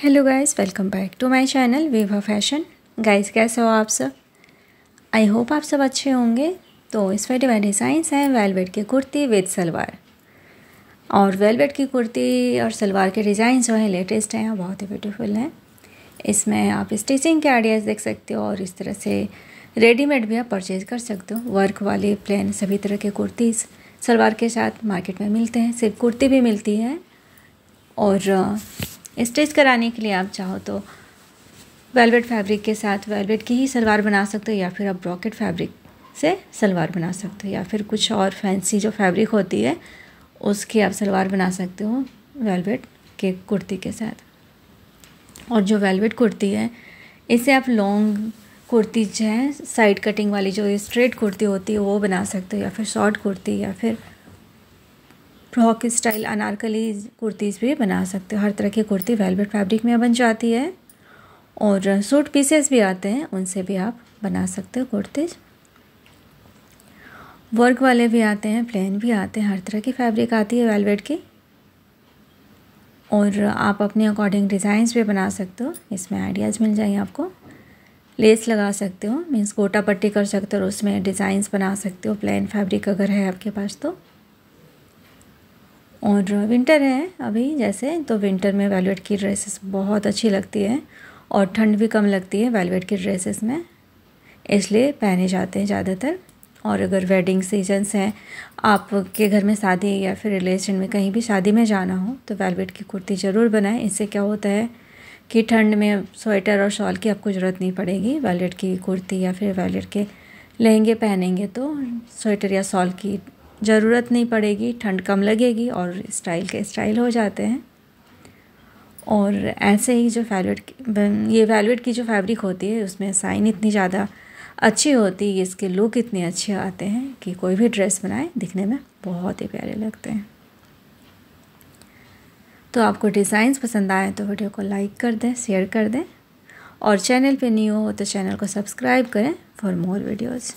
hello guys welcome back to my channel Viva Fashion guys कैसे हो आप सब आई होप आप सब अच्छे होंगे तो इस वीडियो में डिज़ाइंस हैं वेलवेट की कुर्ती विद सलवार और वेलवेट की कुर्ती और सलवार के डिज़ाइन जो हैं लेटेस्ट हैं और बहुत ही ब्यूटीफुल हैं इसमें आप स्टिचिंग के आइडियाज़ देख सकते हो और इस तरह से रेडीमेड भी आप परचेज़ कर सकते हो वर्क वाले प्लेन सभी तरह के कुर्तीज़ सलवार के साथ मार्केट में मिलते हैं सिर्फ कुर्ती भी मिलती है और स्टिच कराने के लिए आप चाहो तो वेलवेट फैब्रिक के साथ वेलवेट की ही सलवार बना सकते हो या फिर आप ब्रॉकेट फैब्रिक से सलवार बना सकते हो या फिर कुछ और फैंसी जो फैब्रिक होती है उसकी आप सलवार बना सकते हो वेलवेट के कुर्ती के साथ और जो वेलवेट कुर्ती है इसे आप लॉन्ग कुर्ती जो है साइड कटिंग वाली जो स्ट्रेट कुर्ती होती है वो बना सकते हो या फिर शॉर्ट कुर्ती या फिर फ्रॉक स्टाइल अनारकली कुर्तीज़ भी बना सकते हो हर तरह की कुर्ती वेलवेट फैब्रिक में बन जाती है और सूट पीसेस भी आते हैं उनसे भी आप बना सकते हो कुर्तीज़ वर्क वाले भी आते हैं प्लेन भी आते हैं हर तरह की फैब्रिक आती है वेलवेट की और आप अपने अकॉर्डिंग डिज़ाइंस भी बना सकते हो इसमें आइडियाज़ मिल जाएंगे आपको लेस लगा सकते हो मीन्स गोटा पट्टी कर सकते हो और उसमें डिज़ाइंस बना सकते हो प्लेन फैब्रिक अगर है आपके पास तो और विंटर है अभी जैसे तो विंटर में वेलवेट की ड्रेसेस बहुत अच्छी लगती है और ठंड भी कम लगती है वेलवेट की ड्रेसेस में इसलिए पहने जाते हैं ज़्यादातर और अगर वेडिंग सीजन्स हैं आपके घर में शादी या फिर रिलेशन में कहीं भी शादी में जाना हो तो वेलवेट की कुर्ती ज़रूर बनाएं इससे क्या होता है कि ठंड में स्वेटर और शॉल की आपको ज़रूरत नहीं पड़ेगी वेलवेट की कुर्ती या फिर वेलवेट के लहंगे पहनेंगे तो स्वेटर या शॉल की ज़रूरत नहीं पड़ेगी ठंड कम लगेगी और स्टाइल के स्टाइल हो जाते हैं और ऐसे ही जो फैलवेट ये वेलवेट की जो फैब्रिक होती है उसमें साइन इतनी ज़्यादा अच्छी होती है इसके लुक इतने अच्छे आते हैं कि कोई भी ड्रेस बनाए दिखने में बहुत ही प्यारे लगते हैं तो आपको डिज़ाइंस पसंद आए तो वीडियो को लाइक कर दें शेयर कर दें और चैनल पे न्यू हो तो चैनल को सब्सक्राइब करें फॉर मोर वीडियोज़